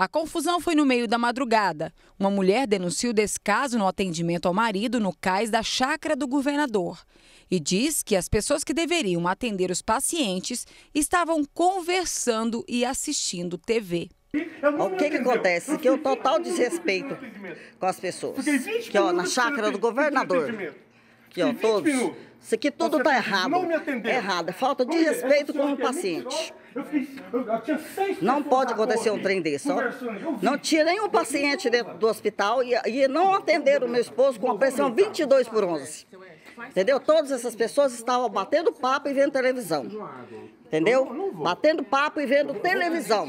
A confusão foi no meio da madrugada. Uma mulher denunciou descaso no atendimento ao marido no cais da chácara do governador e diz que as pessoas que deveriam atender os pacientes estavam conversando e assistindo TV. O que, que acontece? Que é um total desrespeito com as pessoas. Que ó, na chácara do governador. Que ó, todos. Isso aqui tudo está errado. Errado. Falta de respeito com o paciente. Eu fiz, eu, eu tinha seis Não pode acontecer um trem desse, ó. Não tinha nenhum paciente dentro do hospital e, e não atenderam o meu esposo com a pressão 22 por 11. Entendeu? Todas essas pessoas estavam batendo papo e vendo televisão. Entendeu? Batendo papo e vendo televisão.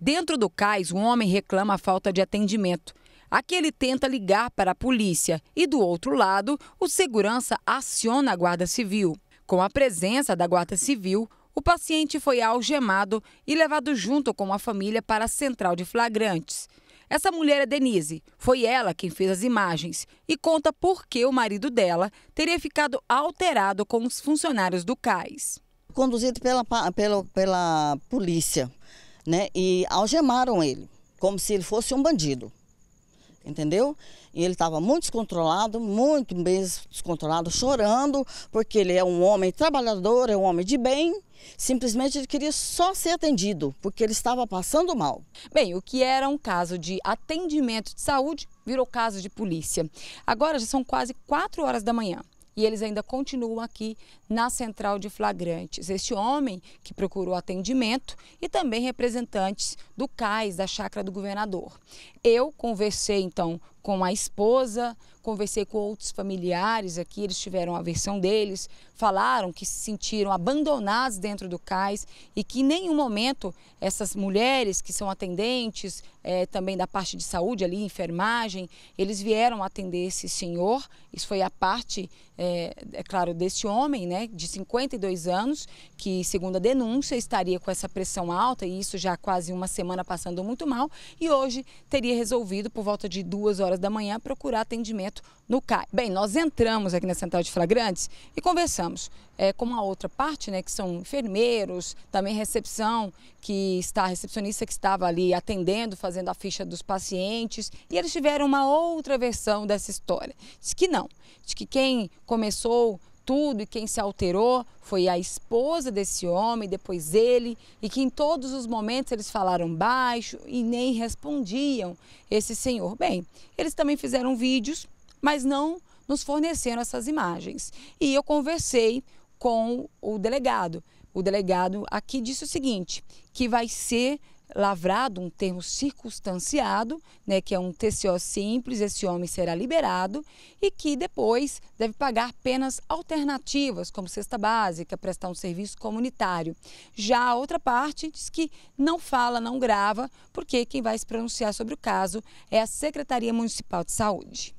Dentro do cais, um homem reclama a falta de atendimento. Aqui ele tenta ligar para a polícia e, do outro lado, o segurança aciona a Guarda Civil. Com a presença da Guarda Civil, o paciente foi algemado e levado junto com a família para a central de flagrantes. Essa mulher é Denise. Foi ela quem fez as imagens e conta por que o marido dela teria ficado alterado com os funcionários do CAIS. Conduzido pela, pela, pela polícia, né? E algemaram ele, como se ele fosse um bandido entendeu? E ele estava muito descontrolado, muito mesmo descontrolado, chorando, porque ele é um homem trabalhador, é um homem de bem. Simplesmente ele queria só ser atendido, porque ele estava passando mal. Bem, o que era um caso de atendimento de saúde virou caso de polícia. Agora já são quase 4 horas da manhã e eles ainda continuam aqui na central de flagrantes. Este homem que procurou atendimento e também representantes do CAIS, da chácara do governador. Eu conversei então com a esposa, conversei com outros familiares aqui, eles tiveram a versão deles, falaram que se sentiram abandonados dentro do cais e que em nenhum momento essas mulheres que são atendentes é, também da parte de saúde ali, enfermagem, eles vieram atender esse senhor, isso foi a parte, é, é claro, desse homem, né, de 52 anos, que segundo a denúncia estaria com essa pressão alta e isso já quase uma semana passando muito mal e hoje teria resolvido por volta de duas horas horas da manhã procurar atendimento no CAI. Bem, nós entramos aqui na Central de Flagrantes e conversamos é, com uma outra parte, né, que são enfermeiros, também recepção, que está, recepcionista que estava ali atendendo, fazendo a ficha dos pacientes, e eles tiveram uma outra versão dessa história. Diz que não, diz que quem começou tudo e quem se alterou foi a esposa desse homem, depois ele, e que em todos os momentos eles falaram baixo e nem respondiam esse senhor. Bem, eles também fizeram vídeos, mas não nos forneceram essas imagens. E eu conversei com o delegado. O delegado aqui disse o seguinte, que vai ser lavrado um termo circunstanciado, né, que é um TCO simples, esse homem será liberado e que depois deve pagar penas alternativas, como cesta básica, prestar um serviço comunitário. Já a outra parte diz que não fala, não grava, porque quem vai se pronunciar sobre o caso é a Secretaria Municipal de Saúde.